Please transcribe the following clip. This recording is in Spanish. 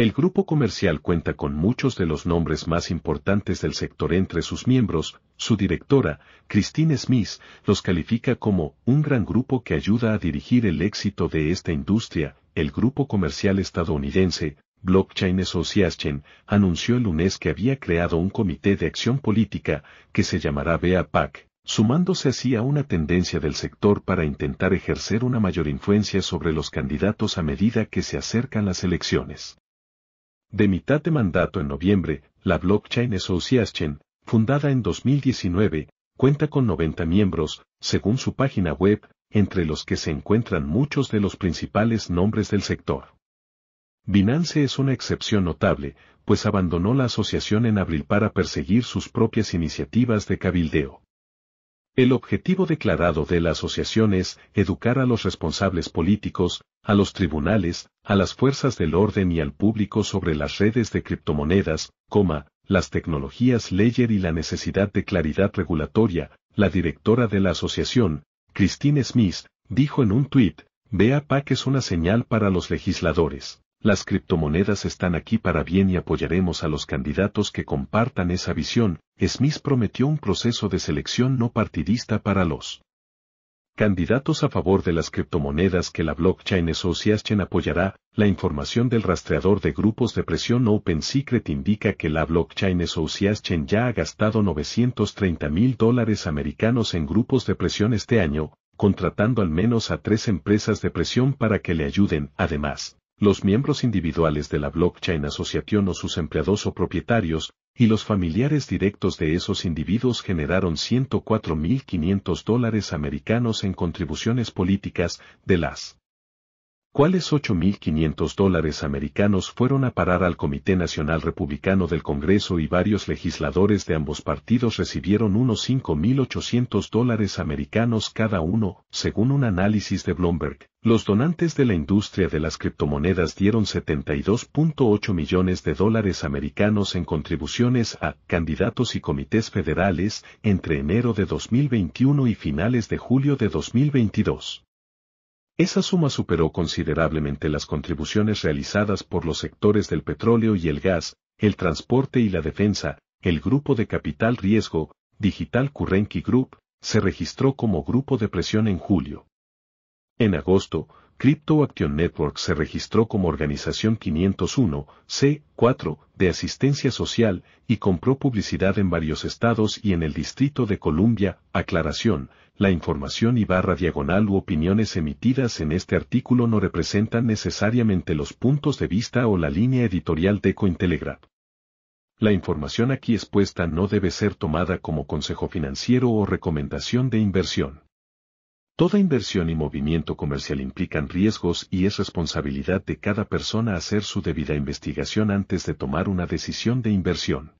El grupo comercial cuenta con muchos de los nombres más importantes del sector entre sus miembros, su directora, Christine Smith, los califica como un gran grupo que ayuda a dirigir el éxito de esta industria, el grupo comercial estadounidense, Blockchain Association, anunció el lunes que había creado un comité de acción política, que se llamará BEAPAC, sumándose así a una tendencia del sector para intentar ejercer una mayor influencia sobre los candidatos a medida que se acercan las elecciones. De mitad de mandato en noviembre, la Blockchain Association, fundada en 2019, cuenta con 90 miembros, según su página web, entre los que se encuentran muchos de los principales nombres del sector. Binance es una excepción notable, pues abandonó la asociación en abril para perseguir sus propias iniciativas de cabildeo. El objetivo declarado de la asociación es educar a los responsables políticos, a los tribunales, a las fuerzas del orden y al público sobre las redes de criptomonedas, coma, las tecnologías leyer y la necesidad de claridad regulatoria, la directora de la asociación, Christine Smith, dijo en un tuit, que es una señal para los legisladores. Las criptomonedas están aquí para bien y apoyaremos a los candidatos que compartan esa visión, Smith prometió un proceso de selección no partidista para los candidatos a favor de las criptomonedas que la Blockchain Association apoyará, la información del rastreador de grupos de presión Open Secret indica que la Blockchain Association ya ha gastado 930 mil dólares americanos en grupos de presión este año, contratando al menos a tres empresas de presión para que le ayuden, además los miembros individuales de la blockchain asociación o sus empleados o propietarios, y los familiares directos de esos individuos generaron 104.500 dólares americanos en contribuciones políticas de las cuales 8.500 dólares americanos fueron a parar al Comité Nacional Republicano del Congreso y varios legisladores de ambos partidos recibieron unos 5.800 dólares americanos cada uno, según un análisis de Bloomberg. Los donantes de la industria de las criptomonedas dieron 72.8 millones de dólares americanos en contribuciones a candidatos y comités federales entre enero de 2021 y finales de julio de 2022. Esa suma superó considerablemente las contribuciones realizadas por los sectores del petróleo y el gas, el transporte y la defensa, el grupo de capital riesgo, Digital Currency Group, se registró como grupo de presión en julio. En agosto, Crypto Action Network se registró como organización 501C4 de asistencia social y compró publicidad en varios estados y en el Distrito de Columbia. Aclaración, la información y barra diagonal u opiniones emitidas en este artículo no representan necesariamente los puntos de vista o la línea editorial de Cointelegraph. La información aquí expuesta no debe ser tomada como consejo financiero o recomendación de inversión. Toda inversión y movimiento comercial implican riesgos y es responsabilidad de cada persona hacer su debida investigación antes de tomar una decisión de inversión.